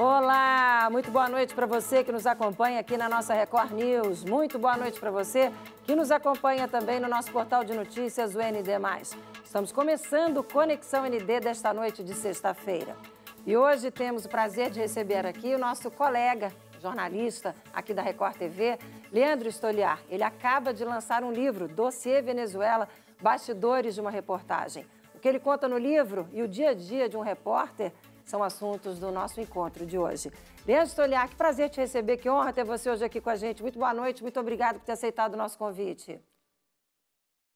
Olá, muito boa noite para você que nos acompanha aqui na nossa Record News. Muito boa noite para você que nos acompanha também no nosso portal de notícias, o ND+. Estamos começando Conexão ND desta noite de sexta-feira. E hoje temos o prazer de receber aqui o nosso colega, jornalista aqui da Record TV, Leandro Estoliar. Ele acaba de lançar um livro, Dossiê Venezuela, Bastidores de uma Reportagem. O que ele conta no livro e o dia a dia de um repórter são assuntos do nosso encontro de hoje. Leandro que prazer te receber, que honra ter você hoje aqui com a gente. Muito boa noite, muito obrigado por ter aceitado o nosso convite.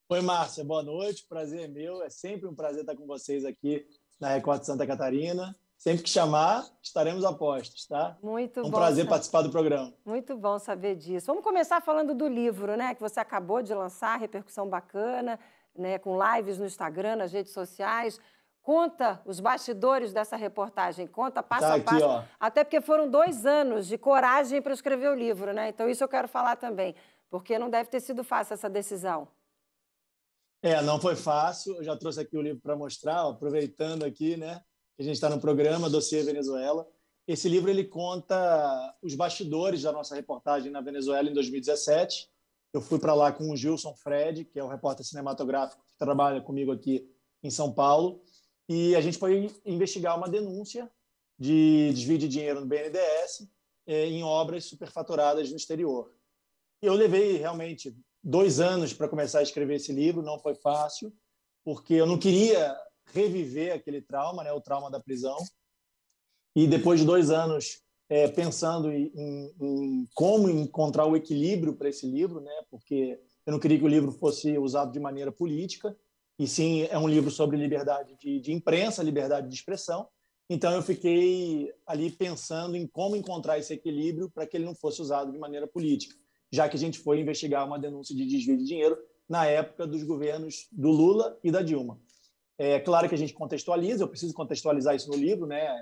Oi, Márcia, boa noite, prazer é meu. É sempre um prazer estar com vocês aqui na Record Santa Catarina. Sempre que chamar, estaremos a postos, tá? Muito é um bom. Um prazer participar do programa. Muito bom saber disso. Vamos começar falando do livro, né? Que você acabou de lançar, repercussão bacana, né? Com lives no Instagram, nas redes sociais. Conta os bastidores dessa reportagem, conta passo tá a passo. Aqui, até porque foram dois anos de coragem para escrever o livro, né? Então, isso eu quero falar também, porque não deve ter sido fácil essa decisão. É, não foi fácil. Eu já trouxe aqui o livro para mostrar, ó, aproveitando aqui, né? A gente está no programa Dossiê Venezuela. Esse livro ele conta os bastidores da nossa reportagem na Venezuela em 2017. Eu fui para lá com o Gilson Fred, que é o repórter cinematográfico que trabalha comigo aqui em São Paulo. E a gente foi investigar uma denúncia de desvio de dinheiro no BNDES é, em obras superfaturadas no exterior. Eu levei realmente dois anos para começar a escrever esse livro, não foi fácil, porque eu não queria reviver aquele trauma, né, o trauma da prisão. E depois de dois anos é, pensando em, em, como encontrar o equilíbrio para esse livro, né, porque eu não queria que o livro fosse usado de maneira política, e sim é um livro sobre liberdade de, de imprensa, liberdade de expressão. Então eu fiquei ali pensando em como encontrar esse equilíbrio para que ele não fosse usado de maneira política, já que a gente foi investigar uma denúncia de desvio de dinheiro na época dos governos do Lula e da Dilma. É claro que a gente contextualiza, eu preciso contextualizar isso no livro, né?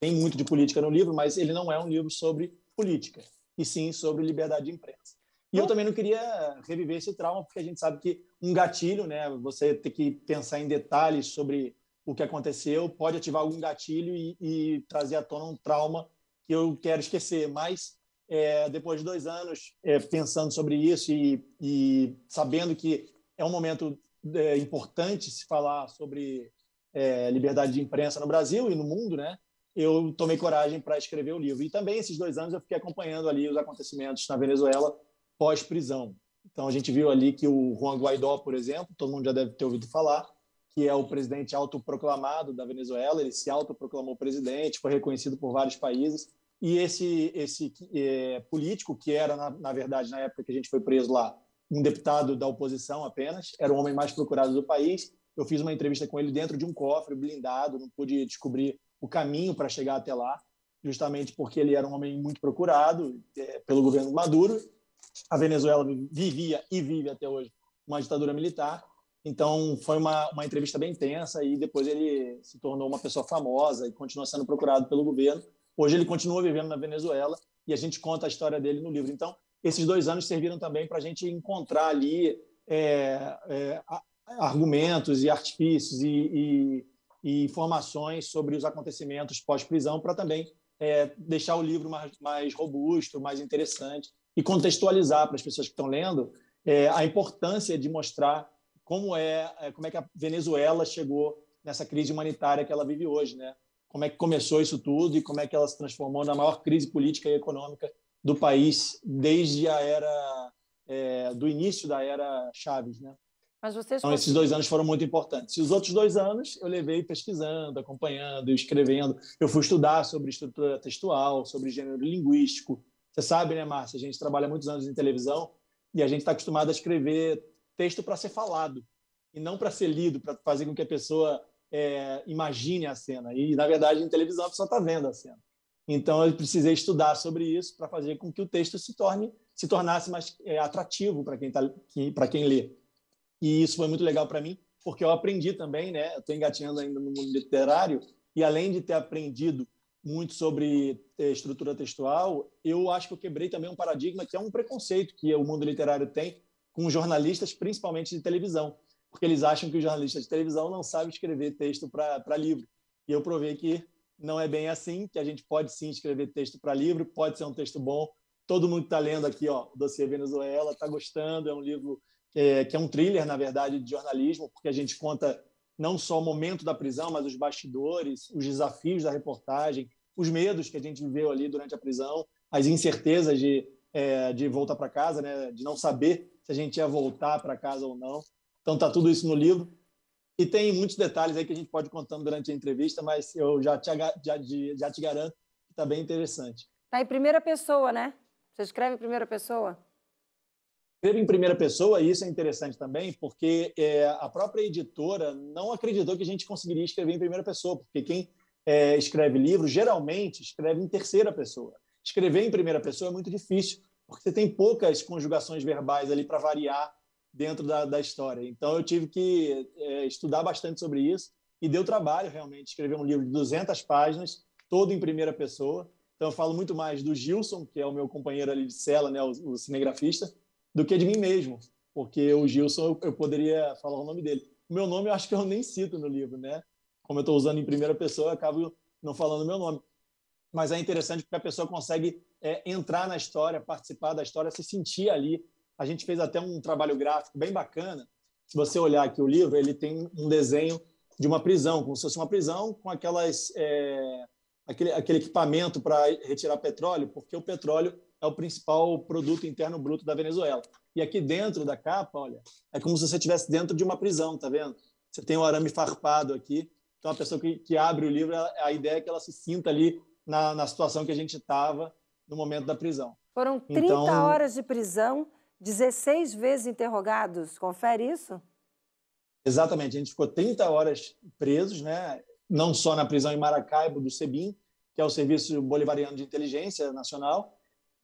Tem muito de política no livro, mas ele não é um livro sobre política, e sim sobre liberdade de imprensa. E eu uhum. também não queria reviver esse trauma, porque a gente sabe que um gatilho, né, você ter que pensar em detalhes sobre o que aconteceu, pode ativar algum gatilho e, e trazer à tona um trauma que eu quero esquecer. Mas é, depois de dois anos é, pensando sobre isso e, e, sabendo que é um momento é, importante se falar sobre é, liberdade de imprensa no Brasil e no mundo, né? Eu tomei coragem para escrever o livro. E também esses dois anos eu fiquei acompanhando ali os acontecimentos na Venezuela pós-prisão. Então, a gente viu ali que o Juan Guaidó, por exemplo, todo mundo já deve ter ouvido falar, que é o presidente autoproclamado da Venezuela, ele se autoproclamou presidente, foi reconhecido por vários países. E esse, esse é, político, que era, na, na verdade, na época que a gente foi preso lá, um deputado da oposição apenas, era o homem mais procurado do país. Eu fiz uma entrevista com ele dentro de um cofre blindado, não pude descobrir o caminho para chegar até lá, justamente porque ele era um homem muito procurado é, pelo governo Maduro a Venezuela vivia e vive até hoje uma ditadura militar. Então, foi uma, uma entrevista bem tensa e depois ele se tornou uma pessoa famosa e continua sendo procurado pelo governo. Hoje ele continua vivendo na Venezuela e a gente conta a história dele no livro. Então, esses dois anos serviram também para a gente encontrar ali é, é, argumentos e artifícios e, e, e, informações sobre os acontecimentos pós-prisão para também é, deixar o livro mais, mais robusto, mais interessante e contextualizar para as pessoas que estão lendo é, a importância de mostrar como é, é, como é que a Venezuela chegou nessa crise humanitária que ela vive hoje, né? Como é que começou isso tudo e como é que ela se transformou na maior crise política e econômica do país desde a era é, do início da era Chaves, né? Mas vocês então, esses dois anos foram muito importantes. E os outros dois anos eu levei pesquisando, acompanhando, escrevendo. Eu fui estudar sobre estrutura textual, sobre gênero linguístico, você sabe, né, Márcia? A gente trabalha muitos anos em televisão e a gente está acostumado a escrever texto para ser falado e não para ser lido, para fazer com que a pessoa é, imagine a cena. E, na verdade, em televisão a pessoa está vendo a cena. Então, eu precisei estudar sobre isso para fazer com que o texto se torne se tornasse mais é, atrativo para quem, tá, quem lê. E isso foi muito legal para mim, porque eu aprendi também, né? estou engatinhando ainda no mundo literário, e além de ter aprendido muito sobre eh, estrutura textual, eu acho que eu quebrei também um paradigma que é um preconceito que o mundo literário tem com jornalistas, principalmente de televisão, porque eles acham que o jornalista de televisão não sabe escrever texto para livro. E eu provei que não é bem assim, que a gente pode sim escrever texto para livro, pode ser um texto bom. Todo mundo está lendo aqui, ó, Dossiê Venezuela, está gostando, é um livro é, que é um thriller, na verdade, de jornalismo, porque a gente conta não só o momento da prisão, mas os bastidores, os desafios da reportagem, os medos que a gente viveu ali durante a prisão, as incertezas de, é, de voltar para casa, né? de não saber se a gente ia voltar para casa ou não. Então tá tudo isso no livro. E tem muitos detalhes aí que a gente pode contando durante a entrevista, mas eu já te, já, já te garanto que tá bem interessante. Tá em primeira pessoa, né? Você escreve em primeira pessoa? Escrevo em primeira pessoa, e isso é interessante também, porque é, a própria editora não acreditou que a gente conseguiria escrever em primeira pessoa, porque quem é, escreve livro, geralmente escreve em terceira pessoa. Escrever em primeira pessoa é muito difícil, porque você tem poucas conjugações verbais ali para variar dentro da, da, história. Então, eu tive que é, estudar bastante sobre isso e deu trabalho realmente escrever um livro de 200 páginas, todo em primeira pessoa. Então, eu falo muito mais do Gilson, que é o meu companheiro ali de cela, né, o, o cinegrafista, do que de mim mesmo, porque o Gilson eu, eu poderia falar o nome dele. O meu nome eu acho que eu nem cito no livro, né? como eu estou usando em primeira pessoa, eu acabo não falando meu nome. Mas é interessante porque a pessoa consegue é, entrar na história, participar da história, se sentir ali. A gente fez até um trabalho gráfico bem bacana. Se você olhar aqui o livro, ele tem um desenho de uma prisão, como se fosse uma prisão com aquelas é, aquele, aquele equipamento para retirar petróleo, porque o petróleo é o principal produto interno bruto da Venezuela. E aqui dentro da capa, olha, é como se você estivesse dentro de uma prisão, tá vendo? Você tem um arame farpado aqui então, a pessoa que, que abre o livro, a ideia é que ela se sinta ali na, na situação que a gente estava no momento da prisão. Foram 30 então, horas de prisão, 16 vezes interrogados, confere isso? Exatamente, a gente ficou 30 horas presos, né? não só na prisão em Maracaibo do SEBIN, que é o Serviço Bolivariano de Inteligência Nacional,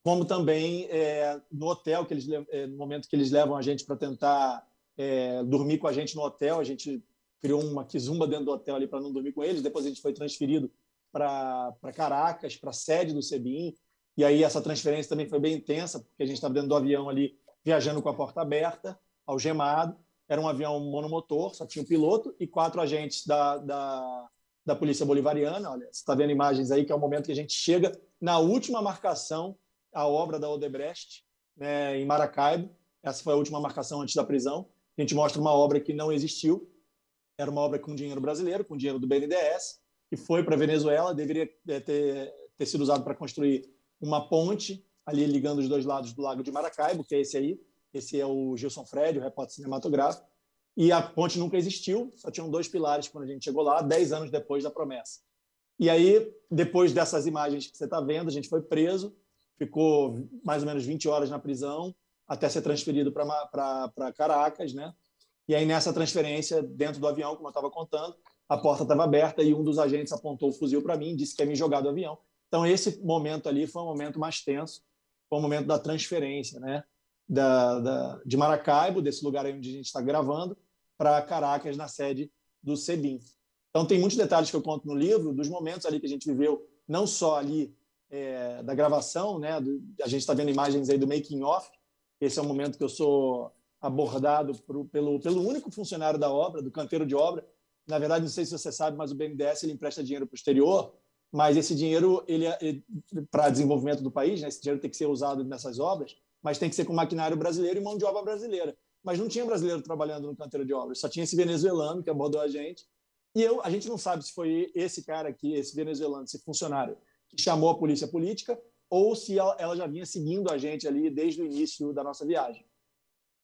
como também é, no hotel, que eles, é, no momento que eles levam a gente para tentar é, dormir com a gente no hotel, a gente criou uma quizumba dentro do hotel ali para não dormir com eles. Depois a gente foi transferido para Caracas, para a sede do Sebin. E aí essa transferência também foi bem intensa, porque a gente estava dentro do avião ali, viajando com a porta aberta, algemado. Era um avião monomotor, só tinha o piloto e quatro agentes da, da, da Polícia Bolivariana. Olha, você está vendo imagens aí, que é o momento que a gente chega na última marcação, a obra da Odebrecht, né, em Maracaibo. Essa foi a última marcação antes da prisão. A gente mostra uma obra que não existiu, era uma obra com dinheiro brasileiro, com dinheiro do BNDES, que foi para a Venezuela, deveria é, ter, ter sido usado para construir uma ponte ali ligando os dois lados do Lago de Maracaibo, que é esse aí, esse é o Gilson Fred, o repórter cinematográfico, e a ponte nunca existiu, só tinham dois pilares quando a gente chegou lá, dez anos depois da promessa. E aí, depois dessas imagens que você está vendo, a gente foi preso, ficou mais ou menos 20 horas na prisão, até ser transferido para Caracas, né? E aí, nessa transferência, dentro do avião, como eu estava contando, a porta estava aberta e um dos agentes apontou o fuzil para mim, disse que ia me jogar do avião. Então, esse momento ali foi um momento mais tenso, foi um momento da transferência, né? Da, da de Maracaibo, desse lugar onde a gente está gravando, para Caracas, na sede do CEBIM. Então, tem muitos detalhes que eu conto no livro, dos momentos ali que a gente viveu, não só ali é, da gravação, né? Do, a gente está vendo imagens aí do making-off, esse é um momento que eu sou abordado por, pelo, pelo único funcionário da obra, do canteiro de obra. Na verdade, não sei se você sabe, mas o BNDES ele empresta dinheiro para o exterior, mas esse dinheiro ele, é, ele para desenvolvimento do país, né, esse dinheiro tem que ser usado nessas obras, mas tem que ser com maquinário brasileiro e mão de obra brasileira. Mas não tinha brasileiro trabalhando no canteiro de obras, só tinha esse venezuelano que abordou a gente. E eu, a gente não sabe se foi esse cara aqui, esse venezuelano, esse funcionário, que chamou a polícia política ou se ela já vinha seguindo a gente ali desde o início da nossa viagem.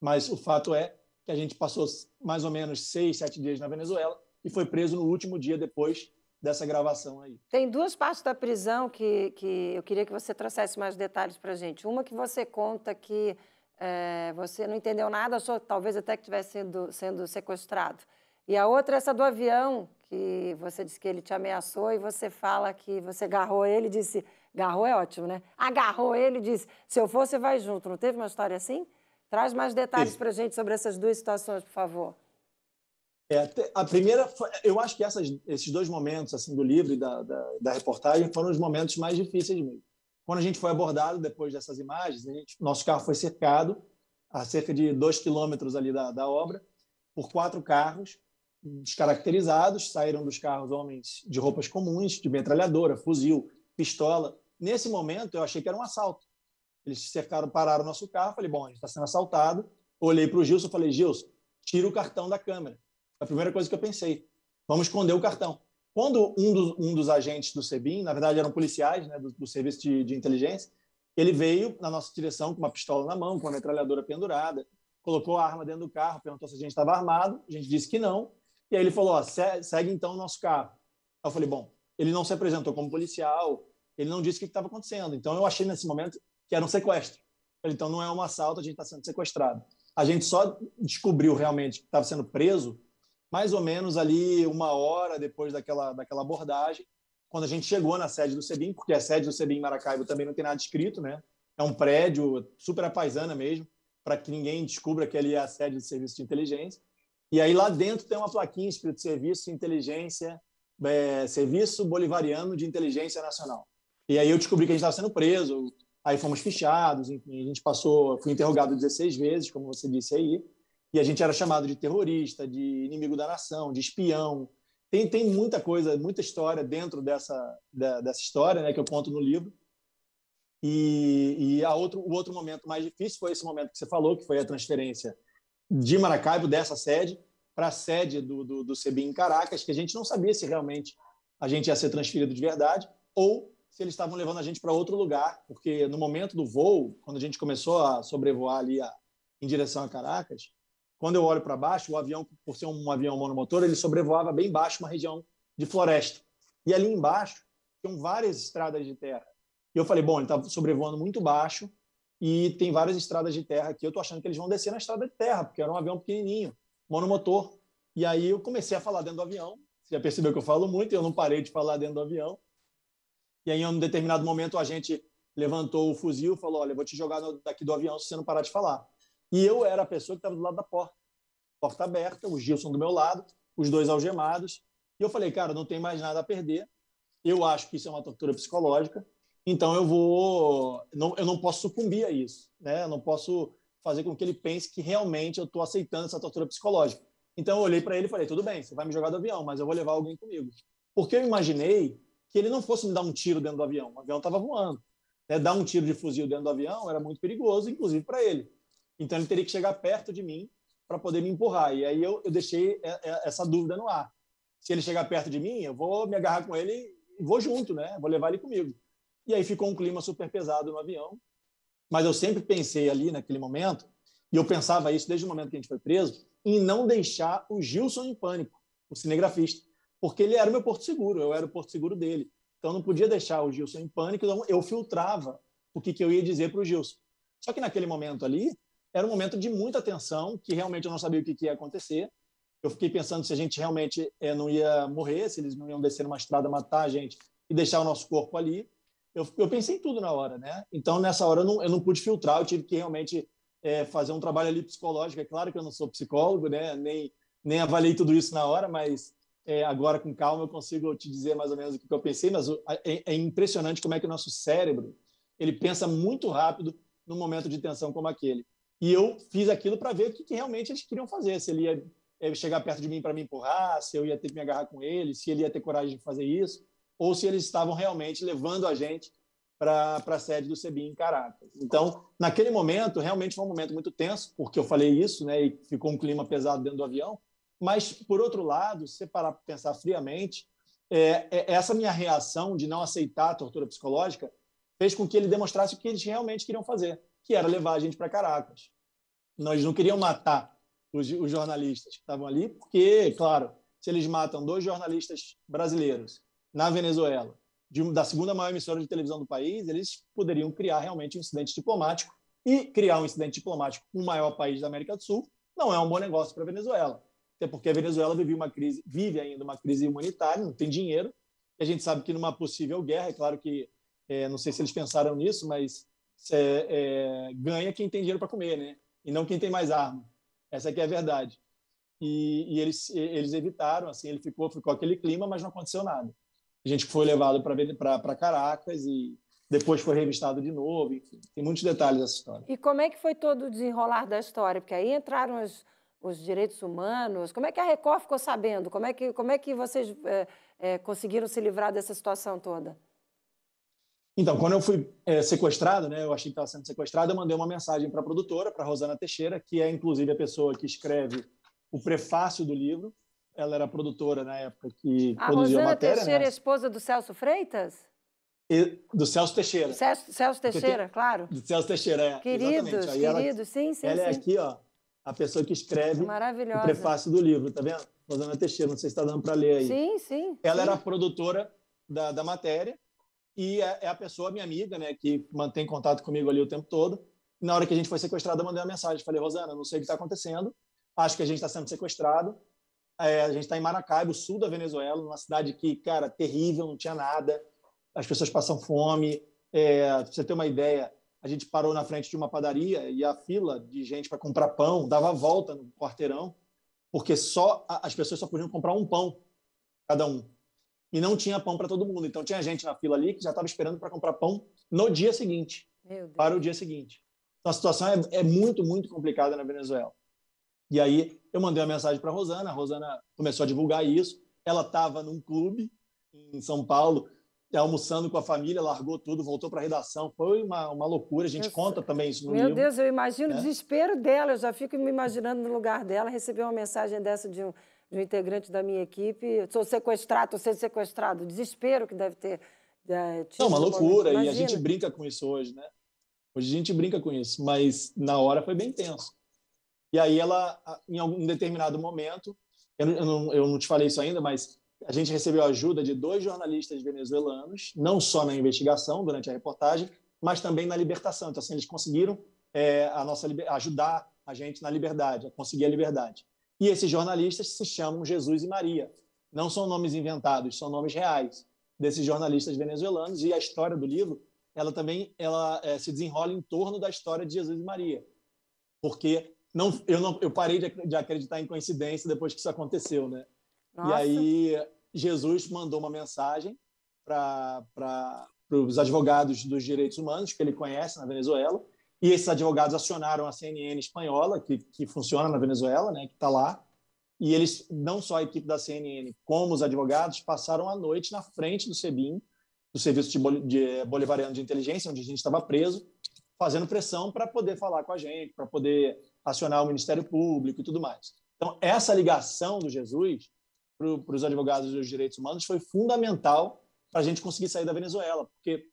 Mas o fato é que a gente passou mais ou menos seis, sete dias na Venezuela e foi preso no último dia depois dessa gravação aí. Tem duas partes da prisão que, que eu queria que você trouxesse mais detalhes para gente. Uma que você conta que é, você não entendeu nada, só talvez até que estivesse sendo, sendo sequestrado. E a outra é essa do avião, que você disse que ele te ameaçou e você fala que você agarrou ele e disse... Agarrou é ótimo, né? Agarrou ele e disse, se eu for, você vai junto. Não teve uma história assim? Traz mais detalhes para a gente sobre essas duas situações, por favor. É, a primeira, eu acho que essas, esses dois momentos assim do livro e da, da, da, reportagem foram os momentos mais difíceis mesmo. Quando a gente foi abordado depois dessas imagens, gente, nosso carro foi cercado a cerca de dois quilômetros ali da, da obra por quatro carros descaracterizados. Saíram dos carros homens de roupas comuns, de metralhadora, fuzil, pistola. Nesse momento, eu achei que era um assalto. Eles cercaram, pararam o nosso carro. Falei, bom, a gente está sendo assaltado. Olhei para o Gilson falei, Gilson, tira o cartão da câmera. A primeira coisa que eu pensei, vamos esconder o cartão. Quando um dos, um dos agentes do SEBIN, na verdade eram policiais né, do, do Serviço de, de Inteligência, ele veio na nossa direção com uma pistola na mão, com uma metralhadora pendurada, colocou a arma dentro do carro, perguntou se a gente estava armado, a gente disse que não, e aí ele falou, ó, segue então o nosso carro. Eu falei, bom, ele não se apresentou como policial, ele não disse o que estava acontecendo, então eu achei nesse momento que era um sequestro. então não é um assalto, a gente está sendo sequestrado. A gente só descobriu realmente que estava sendo preso mais ou menos ali uma hora depois daquela, daquela abordagem, quando a gente chegou na sede do SEBIM, porque a sede do SEBIM em Maracaibo também não tem nada escrito, né? É um prédio super apaisana mesmo, para que ninguém descubra que ali é a sede do serviço de inteligência. E aí lá dentro tem uma plaquinha escrito Serviço Inteligência, é, Serviço Bolivariano de Inteligência Nacional. E aí eu descobri que a gente estava sendo preso, Aí fomos fichados, enfim, a gente passou, fui interrogado 16 vezes, como você disse aí, e a gente era chamado de terrorista, de inimigo da nação, de espião. Tem, tem muita coisa, muita história dentro dessa, da, dessa história né, que eu conto no livro. E, e outro, o outro momento mais difícil foi esse momento que você falou, que foi a transferência de Maracaibo, dessa sede, para a sede do, do, do CBI em Caracas, que a gente não sabia se realmente a gente ia ser transferido de verdade ou se eles estavam levando a gente para outro lugar, porque no momento do voo, quando a gente começou a sobrevoar ali a, em direção a Caracas, quando eu olho para baixo, o avião, por ser um avião monomotor, ele sobrevoava bem baixo uma região de floresta. E ali embaixo tinham várias estradas de terra. E eu falei, bom, ele está sobrevoando muito baixo e tem várias estradas de terra aqui. Eu estou achando que eles vão descer na estrada de terra, porque era um avião pequenininho, monomotor. E aí eu comecei a falar dentro do avião. Você já percebeu que eu falo muito, eu não parei de falar dentro do avião. E aí, em um determinado momento, a gente levantou o fuzil e falou: Olha, vou te jogar daqui do avião se você não parar de falar. E eu era a pessoa que estava do lado da porta. Porta aberta, o Gilson do meu lado, os dois algemados. E eu falei: Cara, não tem mais nada a perder. Eu acho que isso é uma tortura psicológica. Então eu vou. Não, eu não posso sucumbir a isso. Né? Eu não posso fazer com que ele pense que realmente eu estou aceitando essa tortura psicológica. Então eu olhei para ele e falei: Tudo bem, você vai me jogar do avião, mas eu vou levar alguém comigo. Porque eu imaginei que ele não fosse me dar um tiro dentro do avião. O avião estava voando. Né? Dar um tiro de fuzil dentro do avião era muito perigoso, inclusive para ele. Então ele teria que chegar perto de mim para poder me empurrar. E aí eu, eu deixei é, é, essa dúvida no ar. Se ele chegar perto de mim, eu vou me agarrar com ele e vou junto, né? Vou levar ele comigo. E aí ficou um clima super pesado no avião. Mas eu sempre pensei ali naquele momento, e eu pensava isso desde o momento que a gente foi preso, em não deixar o Gilson em pânico, o cinegrafista porque ele era o meu porto seguro, eu era o porto seguro dele. Então não podia deixar o Gilson em pânico, então eu filtrava o que, que eu ia dizer para o Gilson. Só que naquele momento ali, era um momento de muita tensão, que realmente eu não sabia o que, que ia acontecer. Eu fiquei pensando se a gente realmente é, não ia morrer, se eles não iam descer numa estrada, matar a gente e deixar o nosso corpo ali. Eu, eu pensei em tudo na hora, né? Então, nessa hora, eu não, eu não pude filtrar, eu tive que realmente é, fazer um trabalho ali psicológico. É claro que eu não sou psicólogo, né? Nem, nem avaliei tudo isso na hora, mas é, agora com calma eu consigo te dizer mais ou menos o que eu pensei, mas é, é impressionante como é que o nosso cérebro ele pensa muito rápido num momento de tensão como aquele. E eu fiz aquilo para ver o que, que, realmente eles queriam fazer, se ele ia é, chegar perto de mim para me empurrar, se eu ia ter que me agarrar com ele, se ele ia ter coragem de fazer isso, ou se eles estavam realmente levando a gente para a sede do CEBI em Caracas. Então, naquele momento, realmente foi um momento muito tenso, porque eu falei isso, né, e ficou um clima pesado dentro do avião, mas, por outro lado, se parar para pensar friamente, é, é, essa minha reação de não aceitar a tortura psicológica fez com que ele demonstrasse o que eles realmente queriam fazer, que era levar a gente para Caracas. Nós não queríamos matar os, os jornalistas que estavam ali, porque, claro, se eles matam dois jornalistas brasileiros na Venezuela, de, da segunda maior emissora de televisão do país, eles poderiam criar realmente um incidente diplomático. E criar um incidente diplomático com o maior país da América do Sul não é um bom negócio para a Venezuela até porque a Venezuela vive, uma crise, vive ainda uma crise humanitária, não tem dinheiro, e a gente sabe que numa possível guerra, é claro que, é, não sei se eles pensaram nisso, mas é, é, ganha quem tem dinheiro para comer, né? E não quem tem mais arma. Essa aqui é a verdade. E, e, eles, eles evitaram, assim, ele ficou, ficou aquele clima, mas não aconteceu nada. A gente foi levado para Caracas e depois foi revistado de novo, enfim, tem muitos detalhes dessa história. E como é que foi todo o desenrolar da história? Porque aí entraram as os direitos humanos. Como é que a Record ficou sabendo? Como é que, como é que vocês é, é, conseguiram se livrar dessa situação toda? Então, quando eu fui é, sequestrado, né, eu achei que estava sendo sequestrado, eu mandei uma mensagem para a produtora, para Rosana Teixeira, que é inclusive a pessoa que escreve o prefácio do livro. Ela era produtora na época que a produziu Rosana a matéria. Rosana né, Teixeira, né? esposa do Celso Freitas? E, do Celso Teixeira. Celso, Celso Teixeira, Porque, claro. Do Celso Teixeira, é. Queridos, queridos, sim, sim. Ela é sim. é aqui, ó a pessoa que escreve o prefácio do livro, tá vendo? Rosana Teixeira, não sei se está dando para ler aí. Sim, sim. Ela sim. era produtora da, da matéria e é, é, a pessoa, minha amiga, né, que mantém contato comigo ali o tempo todo. Na hora que a gente foi sequestrado, eu mandei uma mensagem. Falei, Rosana, não sei o que está acontecendo, acho que a gente está sendo sequestrado. É, a gente está em Maracaibo, sul da Venezuela, numa cidade que, cara, terrível, não tinha nada, as pessoas passam fome. É, pra você ter uma ideia, a gente parou na frente de uma padaria e a fila de gente para comprar pão dava volta no quarteirão, porque só as pessoas só podiam comprar um pão cada um. E não tinha pão para todo mundo. Então tinha gente na fila ali que já estava esperando para comprar pão no dia seguinte, para o dia seguinte. Então a situação é, é muito, muito complicada na Venezuela. E aí eu mandei uma mensagem para Rosana, a Rosana começou a divulgar isso. Ela estava num clube em São Paulo é, almoçando com a família, largou tudo, voltou para a redação. Foi uma, uma loucura, a gente eu conta sei. também isso no Meu livro. Meu Deus, eu imagino né? o desespero dela, eu já fico me imaginando no lugar dela, receber uma mensagem dessa de um, de um integrante da minha equipe, eu sou sequestrado, estou sendo sequestrado, desespero que deve ter. É, Não, uma loucura, e a gente brinca com isso hoje, né? Hoje a gente brinca com isso, mas na hora foi bem tenso. E aí ela, em algum determinado momento, eu não, eu não, te falei isso ainda, mas a gente recebeu ajuda de dois jornalistas venezuelanos, não só na investigação, durante a reportagem, mas também na libertação. Então, assim, eles conseguiram é, a nossa, ajudar a gente na liberdade, a conseguir a liberdade. E esses jornalistas se chamam Jesus e Maria. Não são nomes inventados, são nomes reais desses jornalistas venezuelanos. E a história do livro, ela também ela é, se desenrola em torno da história de Jesus e Maria. Porque não, eu, não, eu parei de, de acreditar em coincidência depois que isso aconteceu, né? Nossa. E aí Jesus mandou uma mensagem para os advogados dos direitos humanos que ele conhece na Venezuela. E esses advogados acionaram a CNN espanhola, que, que funciona na Venezuela, né, que está lá. E eles, não só a equipe da CNN, como os advogados, passaram a noite na frente do SEBIN, do Serviço de, Bol de Bolivariano de Inteligência, onde a gente estava preso, fazendo pressão para poder falar com a gente, para poder acionar o Ministério Público e tudo mais. Então, essa ligação do Jesus para os advogados dos direitos humanos foi fundamental para a gente conseguir sair da Venezuela, porque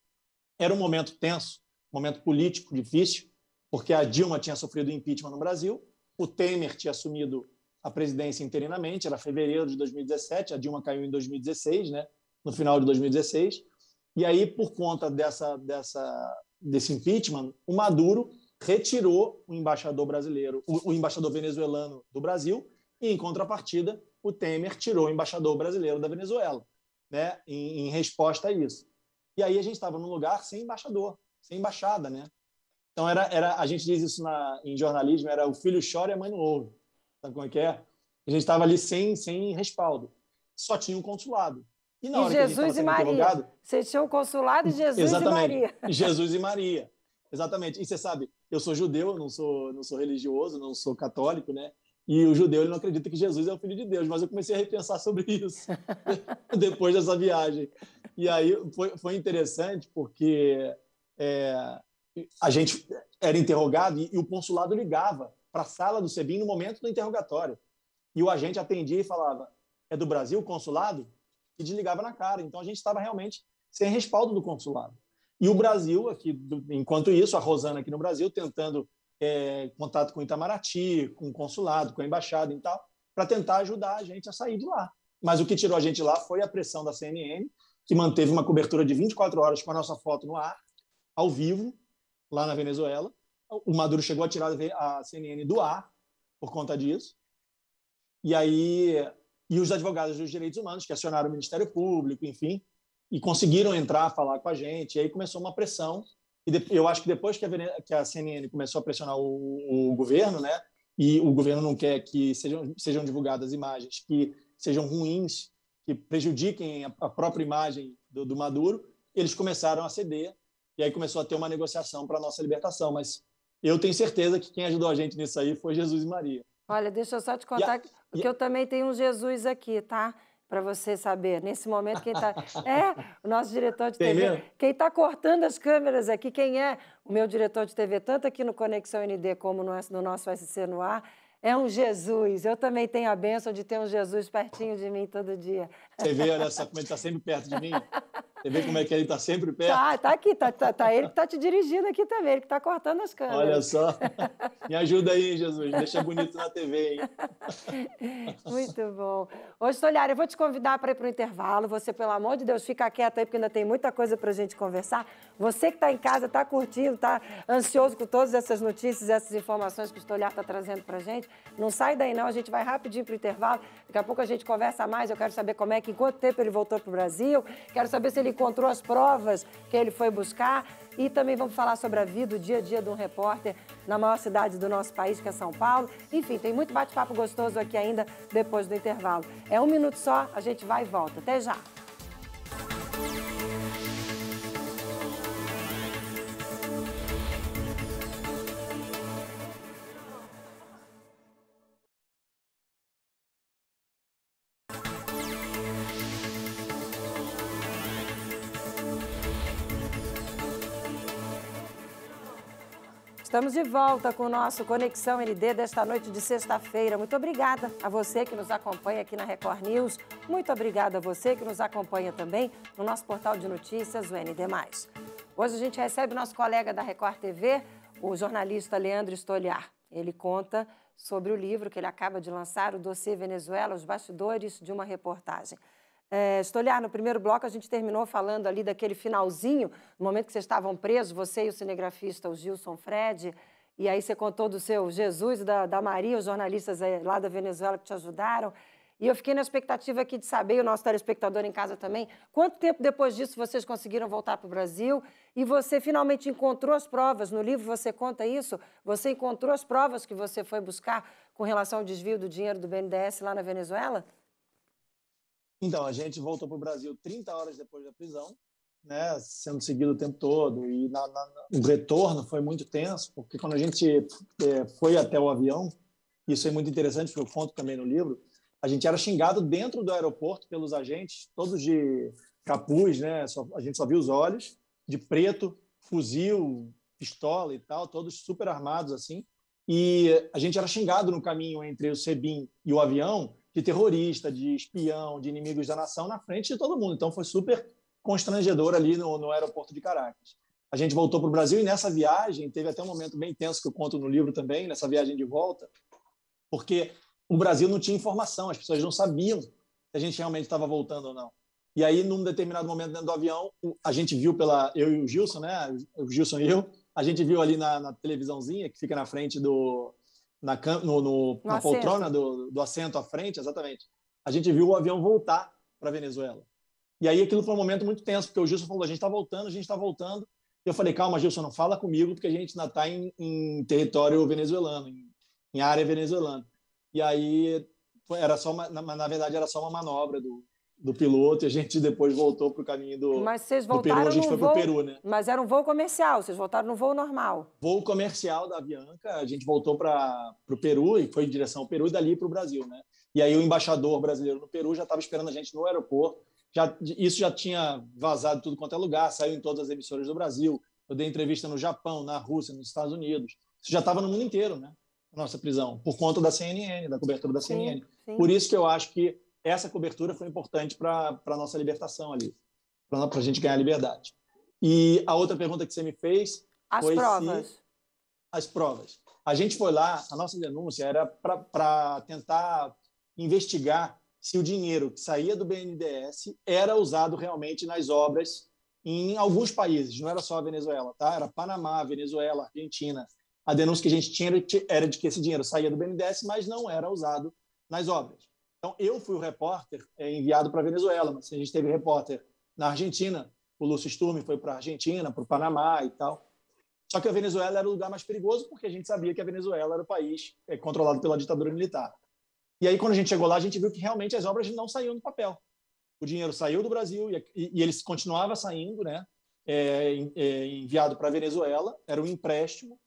era um momento tenso, um momento político difícil, porque a Dilma tinha sofrido impeachment no Brasil, o Temer tinha assumido a presidência interinamente, era fevereiro de 2017, a Dilma caiu em 2016, né? no final de 2016, e aí, por conta dessa, dessa, desse impeachment, o Maduro retirou o embaixador brasileiro, o, o embaixador venezuelano do Brasil, e, em contrapartida, o Temer tirou o embaixador brasileiro da Venezuela, né, em, em resposta a isso. E aí a gente estava num lugar sem embaixador, sem embaixada, né? Então era, era a gente diz isso na, em jornalismo, era o filho chora e a mãe não ouve. Sabe como é que é? A gente estava ali sem sem respaldo. Só tinha um consulado. E, na e hora Jesus que a e Maria. Você tinha um consulado e Jesus Exatamente. e Maria. Jesus e Maria. Exatamente. E você sabe, eu sou judeu, não sou não sou religioso, não sou católico, né? E o judeu ele não acredita que Jesus é o filho de Deus, mas eu comecei a repensar sobre isso depois dessa viagem. E aí foi, foi interessante porque é, a gente era interrogado e, e o consulado ligava para a sala do Sebin no momento do interrogatório. E o agente atendia e falava: é do Brasil, consulado? E desligava na cara. Então a gente estava realmente sem respaldo do consulado. E o Brasil, aqui, do, enquanto isso, a Rosana aqui no Brasil, tentando é, contato com o Itamaraty, com o consulado, com a embaixada e tal, para tentar ajudar a gente a sair de lá. Mas o que tirou a gente lá foi a pressão da CNN, que manteve uma cobertura de 24 horas com a nossa foto no ar, ao vivo, lá na Venezuela. O Maduro chegou a tirar a CNN do ar por conta disso. E aí e os advogados dos direitos humanos que acionaram o Ministério Público, enfim, e conseguiram entrar, falar com a gente. E aí começou uma pressão e eu acho que depois que a, que a CNN começou a pressionar o, o, governo, né, e o governo não quer que sejam, sejam divulgadas imagens que sejam ruins, que prejudiquem a, a própria imagem do, do, Maduro, eles começaram a ceder e aí começou a ter uma negociação para a nossa libertação. Mas eu tenho certeza que quem ajudou a gente nisso aí foi Jesus e Maria. Olha, deixa eu só te contar a, que, a... que eu também tenho um Jesus aqui, tá? para você saber. Nesse momento, quem está. É, o nosso diretor de TV. Entendeu? Quem está cortando as câmeras aqui, quem é o meu diretor de TV, tanto aqui no Conexão ND como no, no nosso SC no ar, é um Jesus. Eu também tenho a bênção de ter um Jesus pertinho de mim todo dia. Você vê, olha só, como ele está sempre perto de mim. Você vê como é que ele está sempre perto. Tá, tá aqui, tá, tá, tá ele que está te dirigindo aqui também, ele que está cortando as câmeras. Olha só. Me ajuda aí, Jesus, deixa bonito na TV, hein? Muito bom. Ô, Stolhar, eu vou te convidar para ir para o intervalo. Você, pelo amor de Deus, fica quieto aí, porque ainda tem muita coisa para a gente conversar. Você que está em casa, está curtindo, está ansioso com todas essas notícias, essas informações que o Stolhar está trazendo para a gente, não sai daí não, a gente vai rapidinho para o intervalo. Daqui a pouco a gente conversa mais, eu quero saber como é que em quanto tempo ele voltou para o Brasil? Quero saber se ele encontrou as provas que ele foi buscar. E também vamos falar sobre a vida, o dia a dia de um repórter na maior cidade do nosso país, que é São Paulo. Enfim, tem muito bate-papo gostoso aqui ainda depois do intervalo. É um minuto só, a gente vai e volta. Até já! Estamos de volta com o nosso Conexão ND desta noite de sexta-feira. Muito obrigada a você que nos acompanha aqui na Record News. Muito obrigada a você que nos acompanha também no nosso portal de notícias, o ND+. Hoje a gente recebe o nosso colega da Record TV, o jornalista Leandro Stoliar. Ele conta sobre o livro que ele acaba de lançar, o Dossiê Venezuela, os bastidores de uma reportagem. É, Estolhar, ah, no primeiro bloco a gente terminou falando ali daquele finalzinho, no momento que vocês estavam presos, você e o cinegrafista, o Gilson Fred, e aí você contou do seu Jesus, da, da Maria, os jornalistas eh, lá da Venezuela que te ajudaram. E eu fiquei na expectativa aqui de saber, e o nosso telespectador em casa também, quanto tempo depois disso vocês conseguiram voltar para o Brasil e você finalmente encontrou as provas. No livro você conta isso, você encontrou as provas que você foi buscar com relação ao desvio do dinheiro do BNDES lá na Venezuela? Então, a gente voltou para o Brasil 30 horas depois da prisão, né, sendo seguido o tempo todo. E na, na, o retorno foi muito tenso, porque quando a gente é, foi até o avião, isso é muito interessante, porque eu conto também no livro, a gente era xingado dentro do aeroporto pelos agentes, todos de capuz, né? Só, a gente só viu os olhos, de preto, fuzil, pistola e tal, todos super armados assim. E a gente era xingado no caminho entre o Sebim e o avião de terrorista, de espião, de inimigos da nação na frente de todo mundo. Então foi super constrangedor ali no, no aeroporto de Caracas. A gente voltou para o Brasil e nessa viagem teve até um momento bem tenso que eu conto no livro também, nessa viagem de volta, porque o Brasil não tinha informação, as pessoas não sabiam se a gente realmente estava voltando ou não. E aí, num determinado momento dentro do avião, a gente viu pela. Eu e o Gilson, né? O Gilson e eu, a gente viu ali na, na televisãozinha que fica na frente do, na, no, no, na poltrona do, do assento à frente, exatamente, a gente viu o avião voltar para Venezuela. E aí aquilo foi um momento muito tenso, porque o Gilson falou: a gente está voltando, a gente está voltando. E eu falei: calma, Gilson, não fala comigo, porque a gente ainda está em, em, território venezuelano, em, em, área venezuelana. E aí era só uma, na, na verdade era só uma manobra do, do piloto e a gente depois voltou para o caminho do, Mas vocês voltaram do Peru. A gente foi para o Peru, né? Mas era um voo comercial, vocês voltaram no voo normal. Voo comercial da Avianca, a gente voltou para o Peru e foi em direção ao Peru e dali para o Brasil, né? E aí o embaixador brasileiro no Peru já estava esperando a gente no aeroporto. Já, isso já tinha vazado tudo quanto é lugar, saiu em todas as emissoras do Brasil. Eu dei entrevista no Japão, na Rússia, nos Estados Unidos. Isso já estava no mundo inteiro, né? Nossa prisão, por conta da CNN, da cobertura da CNN. sim. Por isso que eu acho que essa cobertura foi importante para a nossa libertação ali, para a gente ganhar liberdade. E a outra pergunta que você me fez as foi provas. Se... As provas. A gente foi lá, a nossa denúncia era para tentar investigar se o dinheiro que saía do BNDES era usado realmente nas obras em alguns países, não era só a Venezuela, tá? Era Panamá, Venezuela, Argentina. A denúncia que a gente tinha era de que esse dinheiro saía do BNDES, mas não era usado nas obras. Então, eu fui o repórter é, enviado para a Venezuela, mas a gente teve repórter na Argentina, o Lúcio Sturme foi para a Argentina, para o Panamá e tal. Só que a Venezuela era o lugar mais perigoso porque a gente sabia que a Venezuela era o país é, controlado pela ditadura militar. E aí, quando a gente chegou lá, a gente viu que realmente as obras não saíam do papel. O dinheiro saiu do Brasil e, e, e ele continuava saindo, né? É, é, enviado para a Venezuela, era um empréstimo,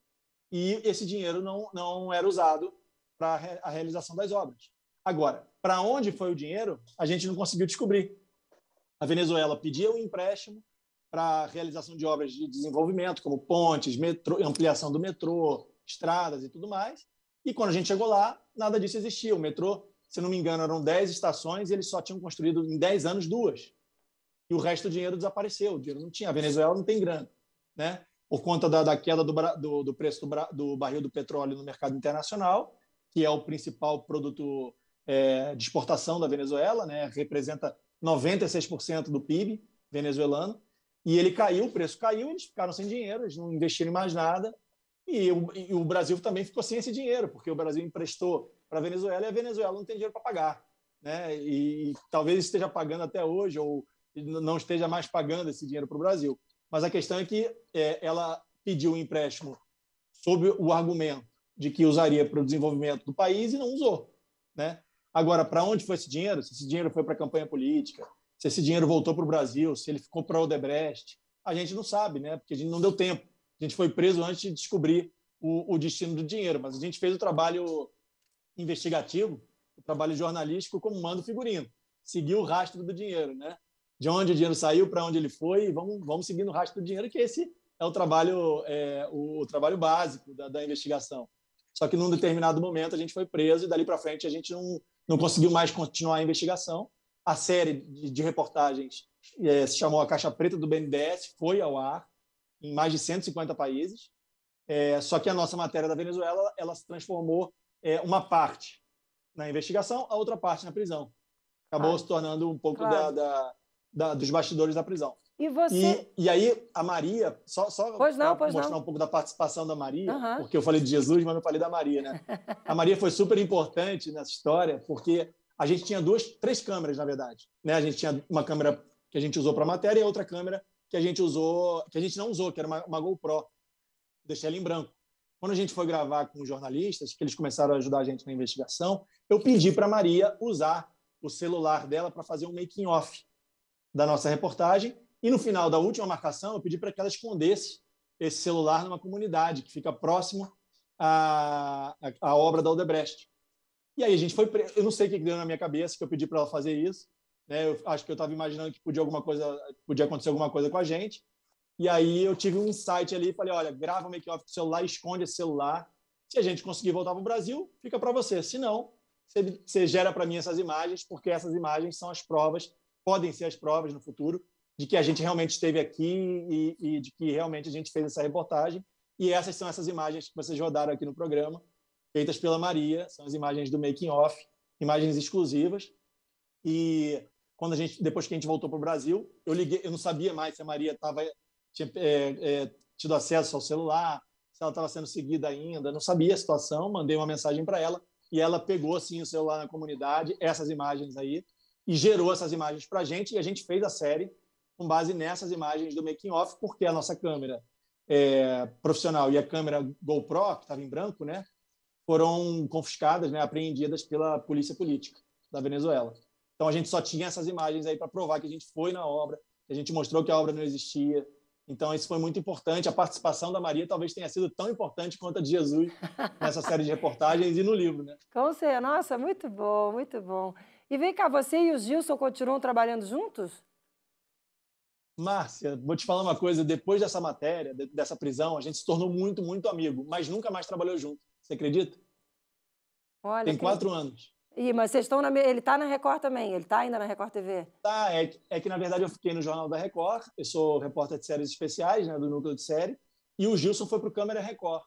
e esse dinheiro não, não era usado para a realização das obras. Agora, para onde foi o dinheiro, a gente não conseguiu descobrir. A Venezuela pedia um empréstimo para realização de obras de desenvolvimento, como pontes, metrô, ampliação do metrô, estradas e tudo mais. E quando a gente chegou lá, nada disso existia. O metrô, se não me engano, eram 10 estações e eles só tinham construído em 10 anos duas. E o resto do dinheiro desapareceu, o dinheiro não tinha. A Venezuela não tem grana, né? Por conta da, da queda do, do, do preço do, do barril do petróleo no mercado internacional, que é o principal produto é, de exportação da Venezuela, né? representa 96% do PIB venezuelano, e ele caiu, o preço caiu, eles ficaram sem dinheiro, eles não investiram em mais nada, e o, e o Brasil também ficou sem esse dinheiro, porque o Brasil emprestou para a Venezuela e a Venezuela não tem dinheiro para pagar. Né? E, e talvez esteja pagando até hoje, ou não esteja mais pagando esse dinheiro para o Brasil. Mas a questão é que é, ela pediu o um empréstimo sob o argumento de que usaria para o desenvolvimento do país e não usou. Né? Agora, para onde foi esse dinheiro? Se esse dinheiro foi para campanha política, se esse dinheiro voltou para o Brasil, se ele ficou para o Odebrecht, a gente não sabe, né? Porque a gente não deu tempo. A gente foi preso antes de descobrir o, o destino do dinheiro, mas a gente fez o trabalho investigativo, o trabalho jornalístico como manda o figurino. Seguiu o rastro do dinheiro, né? De onde o dinheiro saiu, para onde ele foi, e vamos, vamos seguindo o rastro do dinheiro, que esse é o trabalho, é, o, o trabalho básico da, da investigação. Só que num determinado momento a gente foi preso e dali para frente a gente não, não conseguiu mais continuar a investigação. A série de, de reportagens é, se chamou A Caixa Preta do BNDES, foi ao ar em mais de 150 países. É, só que a nossa matéria da Venezuela ela se transformou é, uma parte na investigação, a outra parte na prisão. Acabou ah, se tornando um pouco claro. da, da, da, dos bastidores da prisão. E você. E, e aí, a Maria, só, só mostrar não. um pouco da participação da Maria, porque eu falei de Jesus, mas não falei da Maria, né? A Maria foi super importante nessa história, porque a gente tinha duas, três câmeras, na verdade. Né? A gente tinha uma câmera que a gente usou para a matéria e outra câmera que a gente usou, que a gente não usou, que era uma, uma GoPro. Deixei ela em branco. Quando a gente foi gravar com os jornalistas, que eles começaram a ajudar a gente na investigação, eu pedi para Maria usar o celular dela para fazer um making off da nossa reportagem e no final da última marcação, eu pedi para que ela escondesse esse celular numa comunidade que fica próximo à, à obra da Odebrecht. E aí a gente foi. Eu não sei o que deu na minha cabeça que eu pedi para ela fazer isso. Né? Eu acho que eu estava imaginando que podia alguma coisa, podia acontecer alguma coisa com a gente. E aí eu tive um insight ali e falei, olha, grava o um make-off do celular, esconde esse celular. Se a gente conseguir voltar para o Brasil, fica para você. Se não, você gera para mim essas imagens, porque essas imagens são as provas, podem ser as provas no futuro de que a gente realmente esteve aqui e, e de que realmente a gente fez essa reportagem. E essas são essas imagens que vocês rodaram aqui no programa, feitas pela Maria, são as imagens do making off, imagens exclusivas. E quando a gente depois que a gente voltou para o Brasil, eu liguei, eu não sabia mais se a Maria tava tinha é, é, tido acesso ao celular, se ela estava sendo seguida ainda, não sabia a situação. Mandei uma mensagem para ela e ela pegou assim o celular na comunidade, essas imagens aí e gerou essas imagens para a gente e a gente fez a série com base nessas imagens do making off, porque a nossa câmera é, profissional e a câmera GoPro, que estava em branco, né, foram confiscadas, né, apreendidas pela polícia política da Venezuela. Então a gente só tinha essas imagens aí para provar que a gente foi na obra, que a gente mostrou que a obra não existia, então, isso foi muito importante. A participação da Maria talvez tenha sido tão importante quanto a de Jesus nessa série de reportagens e no livro, né? Com você, Nossa, muito bom, muito bom. E vem cá, você e o Gilson continuam trabalhando juntos? Márcia, vou te falar uma coisa. Depois dessa matéria, dessa prisão, a gente se tornou muito, muito amigo, mas nunca mais trabalhou junto. Você acredita? Olha, Tem quatro que... anos. E, mas vocês estão na. Ele está na Record também? Ele está ainda na Record TV? Tá, é, é que na verdade eu fiquei no Jornal da Record. Eu sou repórter de séries especiais, né, do núcleo de série. E o Gilson foi para o Câmera Record.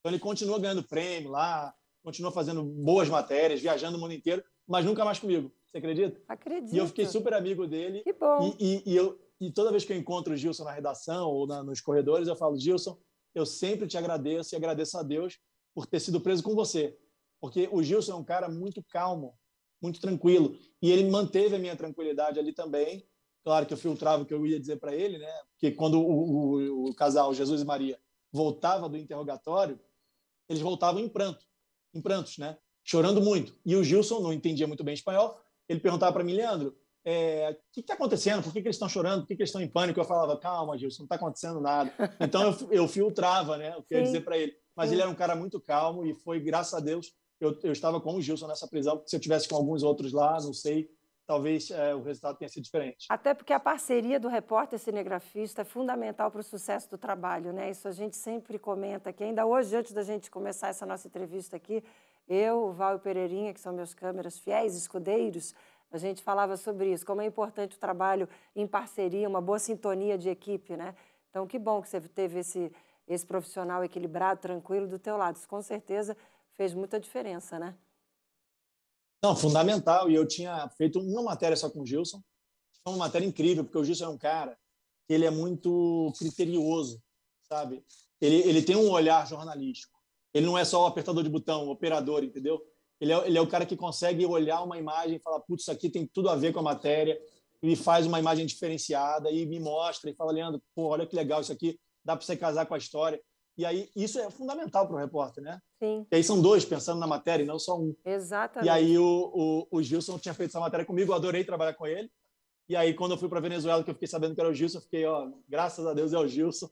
Então ele continua ganhando prêmio lá, continua fazendo boas matérias, viajando o mundo inteiro, mas nunca mais comigo. Você acredita? Acredito. E eu fiquei super amigo dele. Que bom. E, e, e eu, e toda vez que eu encontro o Gilson na redação ou na, nos corredores, eu falo, Gilson, eu sempre te agradeço e agradeço a Deus por ter sido preso com você. Porque o Gilson é um cara muito calmo, muito tranquilo. E ele manteve a minha tranquilidade ali também. Claro que eu filtrava o que eu ia dizer para ele, né? Porque quando o, o, o casal Jesus e Maria voltava do interrogatório, eles voltavam em pranto, em prantos, né? Chorando muito. E o Gilson não entendia muito bem espanhol. Ele perguntava para mim, Leandro, é, o que está acontecendo? Por que, que eles estão chorando? Por que, que eles estão em pânico? Eu falava, calma, Gilson, não está acontecendo nada. Então eu, eu filtrava, né? O que eu ia dizer para ele. Mas Sim. ele era um cara muito calmo e foi, graças a Deus, eu, eu estava com o Gilson nessa prisão. Se eu tivesse com alguns outros lá, não sei, talvez é, o resultado tenha sido diferente. Até porque a parceria do repórter cinegrafista é fundamental para o sucesso do trabalho, né? Isso a gente sempre comenta aqui. Ainda hoje, antes da gente começar essa nossa entrevista aqui, eu, o Val e o Pereirinha, que são meus câmeras fiéis, escudeiros, a gente falava sobre isso, como é importante o trabalho em parceria, uma boa sintonia de equipe, né? Então, que bom que você teve esse, esse profissional equilibrado, tranquilo do teu lado. Isso, com certeza, fez muita diferença, né? Não, fundamental. E eu tinha feito uma matéria só com o Gilson. Foi uma matéria incrível, porque o Gilson é um cara que ele é muito criterioso, sabe? Ele, ele tem um olhar jornalístico. Ele não é só o apertador de botão, o operador, entendeu? Ele é, ele é o cara que consegue olhar uma imagem e falar, putz, isso aqui tem tudo a ver com a matéria, e faz uma imagem diferenciada e me mostra e fala, Leandro, pô, olha que legal isso aqui, dá para você casar com a história. E aí, isso é fundamental para o repórter, né? Sim. E aí são dois pensando na matéria e não só um. Exatamente. E aí o, o, o Gilson tinha feito essa matéria comigo, eu adorei trabalhar com ele. E aí, quando eu fui para Venezuela, que eu fiquei sabendo que era o Gilson, eu fiquei, ó, graças a Deus é o Gilson,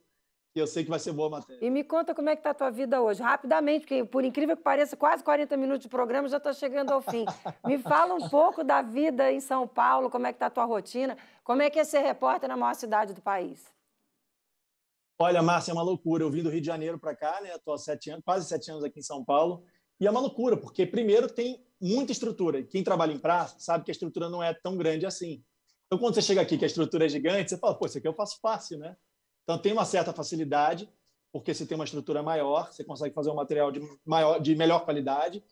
e eu sei que vai ser boa matéria. E me conta como é que tá a tua vida hoje, rapidamente, porque por incrível que pareça, quase 40 minutos de programa já está chegando ao fim. me fala um pouco da vida em São Paulo, como é que tá a tua rotina, como é que é ser repórter na maior cidade do país? Olha, Márcia, é uma loucura. Eu vim do Rio de Janeiro para cá, né? Estou há sete anos, quase sete anos aqui em São Paulo. E é uma loucura, porque, primeiro, tem muita estrutura. Quem trabalha em praça sabe que a estrutura não é tão grande assim. Então, quando você chega aqui que a estrutura é gigante, você fala, pô, isso aqui eu faço fácil, né? Então, tem uma certa facilidade, porque você tem uma estrutura maior, você consegue fazer um material de, maior, de melhor qualidade,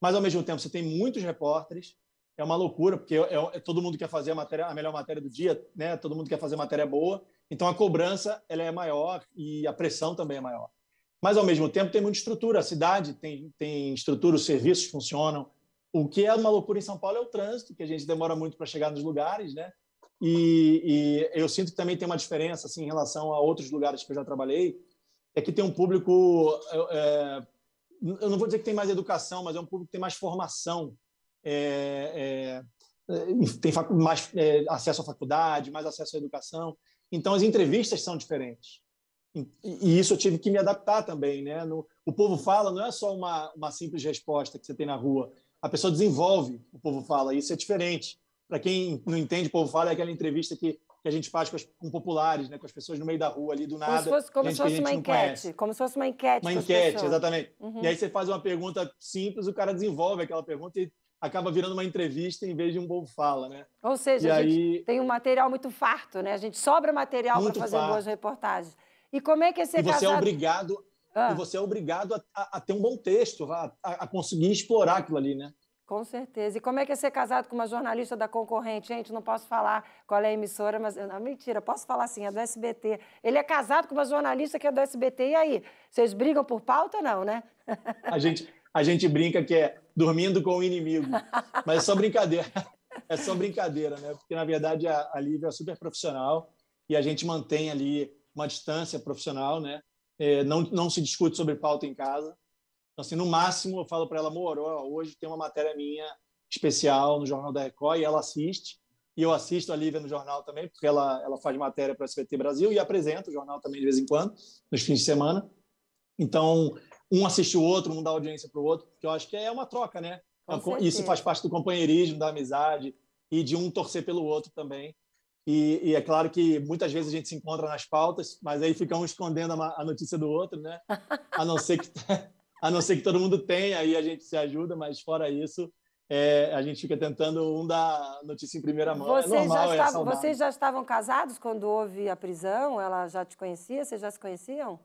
mas, ao mesmo tempo, você tem muitos repórteres. É uma loucura, porque é, é, todo mundo quer fazer a, matéria, a melhor matéria do dia, né? todo mundo quer fazer matéria boa, então a cobrança ela é maior e a pressão também é maior. Mas, ao mesmo tempo, tem muita estrutura. A cidade tem, tem estrutura, os serviços funcionam. O que é uma loucura em São Paulo é o trânsito, que a gente demora muito para chegar nos lugares, né? E, e, eu sinto que também tem uma diferença assim, em relação a outros lugares que eu já trabalhei, é que tem um público, é, é eu não vou dizer que tem mais educação, mas é um público que tem mais formação, é, é, tem mais é, acesso à faculdade, mais acesso à educação. Então, as entrevistas são diferentes. E, e isso eu tive que me adaptar também. Né? No, o povo fala não é só uma, uma simples resposta que você tem na rua. A pessoa desenvolve, o povo fala, isso é diferente para quem não entende, o povo fala, é aquela entrevista que, que a gente faz com, as, com populares, né? com as pessoas no meio da rua, ali do nada. Como se fosse, como gente, se fosse uma enquete. Conhece. Como se fosse uma enquete. Uma enquete, exatamente. Uhum. E aí você faz uma pergunta simples, o cara desenvolve aquela pergunta e acaba virando uma entrevista em vez de um povo fala, né? Ou seja, e a gente tem um material muito farto, né? A gente sobra material para fazer farto. boas reportagens. E como é que esse e você é casado... é obrigado ah. E você é obrigado a, a, a, ter um bom texto, a, a conseguir explorar aquilo ali, né? Com certeza. E como é que é ser casado com uma jornalista da concorrente? Gente, não posso falar qual é a emissora, mas. Não, mentira, posso falar sim, é do SBT. Ele é casado com uma jornalista que é do SBT. E aí? Vocês brigam por pauta, não, né? A gente, a gente brinca que é dormindo com o inimigo. Mas é só brincadeira. É só brincadeira, né? Porque, na verdade, a, a Lívia é super profissional e a gente mantém ali uma distância profissional, né? É, não, não se discute sobre pauta em casa. Então, assim, no máximo, eu falo para ela, amor, ó, hoje tem uma matéria minha especial no Jornal da Record e ela assiste. E eu assisto a Lívia no jornal também, porque ela, ela faz matéria para o SBT Brasil e apresenta o jornal também de vez em quando, nos fins de semana. Então, um assiste o outro, um dá audiência para o outro, porque eu acho que é uma troca, né? Com é Isso faz parte do companheirismo, da amizade e de um torcer pelo outro também. E, e, é claro que muitas vezes a gente se encontra nas pautas, mas aí fica um escondendo a, a notícia do outro, né? A não ser que a não ser que todo mundo tenha, aí a gente se ajuda, mas fora isso, é, a gente fica tentando um dar notícia em primeira mão. Vocês, é normal, já estavam, é vocês já é estavam casados quando houve a prisão? Ela já te conhecia? Vocês já se conheciam?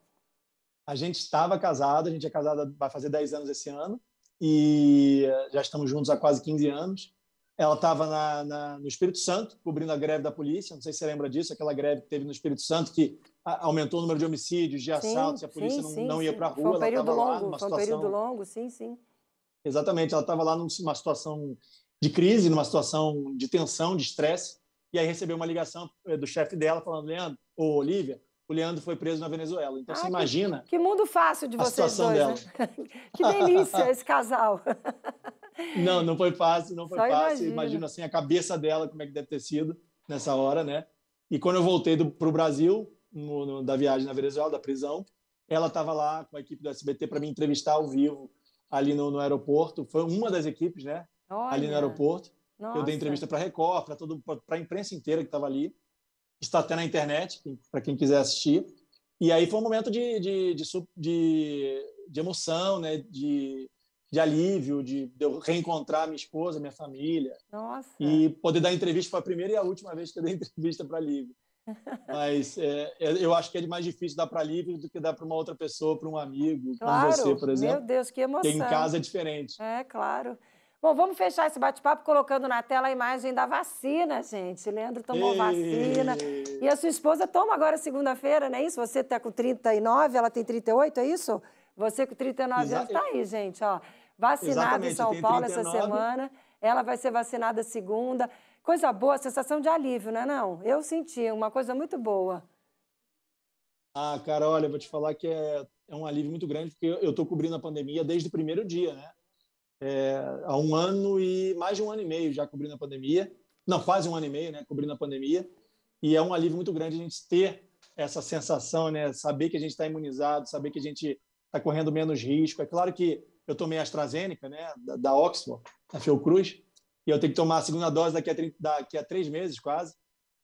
A gente estava casado, a gente é casado vai fazer 10 anos esse ano e já estamos juntos há quase 15 anos. Ela estava no Espírito Santo, cobrindo a greve da polícia. Não sei se você lembra disso, aquela greve que teve no Espírito Santo, que aumentou o número de homicídios, de assaltos, sim, e a polícia sim, não, não ia para a rua. Foi um período longo, lá, foi um situação... período longo, sim, sim. Exatamente, ela estava lá numa situação de crise, numa situação de tensão, de estresse, e aí recebeu uma ligação eh, do chefe dela falando, Leandro, ou Olivia, o Leandro foi preso na Venezuela. Então, ah, você imagina... Que, que mundo fácil de vocês dois, né? que delícia esse casal. Não, não foi fácil, não foi Só fácil. Imagino assim a cabeça dela, como é que deve ter sido nessa hora, né? E quando eu voltei para o Brasil, no, no, da viagem na Venezuela, da prisão, ela estava lá com a equipe do SBT para me entrevistar ao vivo ali no, no, aeroporto. Foi uma das equipes, né? Olha. Ali no aeroporto. Nossa. Eu dei entrevista para a Record, para a imprensa inteira que estava ali. Está até na internet, para quem quiser assistir. E aí foi um momento de, de, de, de, de emoção, né? De, de alívio, de, de, eu reencontrar minha esposa, minha família. Nossa. E poder dar entrevista foi a primeira e a última vez que eu dei entrevista para a Lívia. Mas é, é, eu acho que é mais difícil dar para a Lívia do que dar para uma outra pessoa, para um amigo, claro, como você, por exemplo. Meu Deus, que emoção. Que em casa é diferente. É, claro. Bom, vamos fechar esse bate-papo colocando na tela a imagem da vacina, gente. Leandro tomou Ei. vacina. E a sua esposa toma agora segunda-feira, não é isso? Você está com 39, ela tem 38, é isso? Você com 39 Exa anos está aí, gente, ó. Vacinada em São Paulo 39. essa semana. Ela vai ser vacinada segunda. Coisa boa, sensação de alívio, não é não? Eu senti uma coisa muito boa. Ah, cara, olha, vou te falar que é, é um alívio muito grande, porque eu estou cobrindo a pandemia desde o primeiro dia, né? É, há um ano e mais de um ano e meio já cobrindo a pandemia. Não, quase um ano e meio, né? Cobrindo a pandemia. E é um alívio muito grande a gente ter essa sensação, né? Saber que a gente está imunizado, saber que a gente está correndo menos risco. É claro que eu tomei a AstraZeneca, né, da, da Oxford, da Fiocruz, e eu tenho que tomar a segunda dose daqui a, 30, daqui a três meses quase.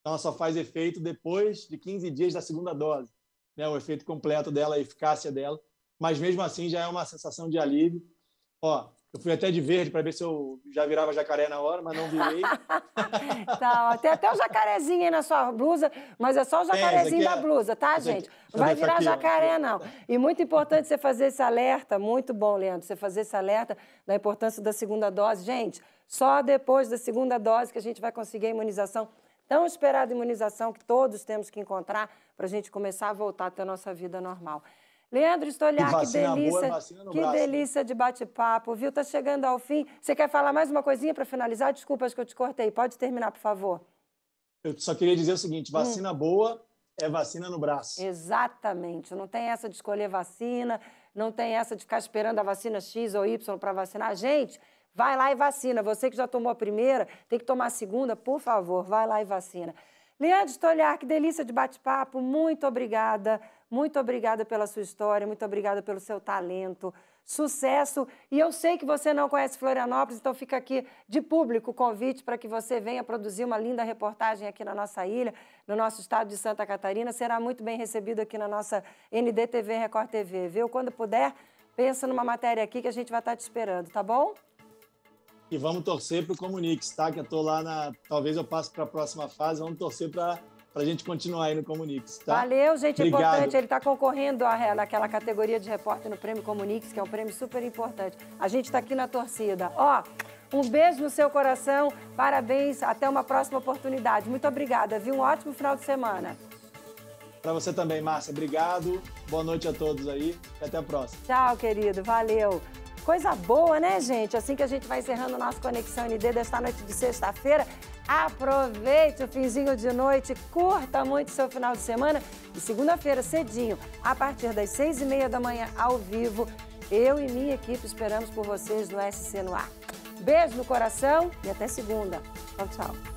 Então, ela só faz efeito depois de 15 dias da segunda dose, né, o efeito completo dela, a eficácia dela. Mas mesmo assim, já é uma sensação de alívio. Ó, eu fui até de verde para ver se eu já virava jacaré na hora, mas não virei. tá, ó, tem até o jacarezinho aí na sua blusa, mas é só o jacarezinho é, da é... blusa, tá, essa gente? É não vai virar aqui, jacaré, ó. não. E muito importante você fazer esse alerta, muito bom, Leandro, você fazer esse alerta da importância da segunda dose. Gente, só depois da segunda dose que a gente vai conseguir a imunização, tão esperada imunização que todos temos que encontrar para a gente começar a voltar a ter a nossa vida normal. Leandro Estolhar, ah, que, vacina que delícia, boa, que braço, delícia de bate-papo, viu? Tá chegando ao fim. Você quer falar mais uma coisinha para finalizar? Desculpa, acho que eu te cortei. Pode terminar, por favor. Eu só queria dizer o seguinte: hum. vacina hum. boa é vacina no braço. Exatamente. Não tem essa de escolher vacina, não tem essa de ficar esperando a vacina X ou Y para vacinar. Gente, vai lá e vacina. Você que já tomou a primeira, tem que tomar a segunda, por favor, vai lá e vacina. Leandro Estolhar, ah, que delícia de bate-papo. Muito obrigada. Muito obrigada pela sua história, muito obrigada pelo seu talento. Sucesso! E eu sei que você não conhece Florianópolis, então fica aqui de público o convite para que você venha produzir uma linda reportagem aqui na nossa ilha, no nosso estado de Santa Catarina. Será muito bem recebido aqui na nossa NDTV Record TV, viu? Quando puder, pensa numa matéria aqui que a gente vai estar te esperando, tá bom? E vamos torcer para o Comunix, tá? Que eu estou lá na. Talvez eu passe para a próxima fase, vamos torcer para para a gente continuar aí no Comunix, tá? Valeu, gente, é Obrigado. importante. Ele está concorrendo àquela categoria de repórter no Prêmio Comunix, que é um prêmio super importante. A gente está aqui na torcida. Ó, um beijo no seu coração, parabéns, até uma próxima oportunidade. Muito obrigada, viu? Um ótimo final de semana. Para você também, Márcia. Obrigado. Boa noite a todos aí. Até a próxima. Tchau, querido. Valeu. Coisa boa, né, gente? Assim que a gente vai encerrando o nosso Conexão ND desta noite de sexta-feira, aproveite o finzinho de noite, curta muito seu final de semana. E segunda-feira, cedinho, a partir das seis e meia da manhã, ao vivo, eu e minha equipe esperamos por vocês no SC no ar. Beijo no coração e até segunda. Tchau, tchau.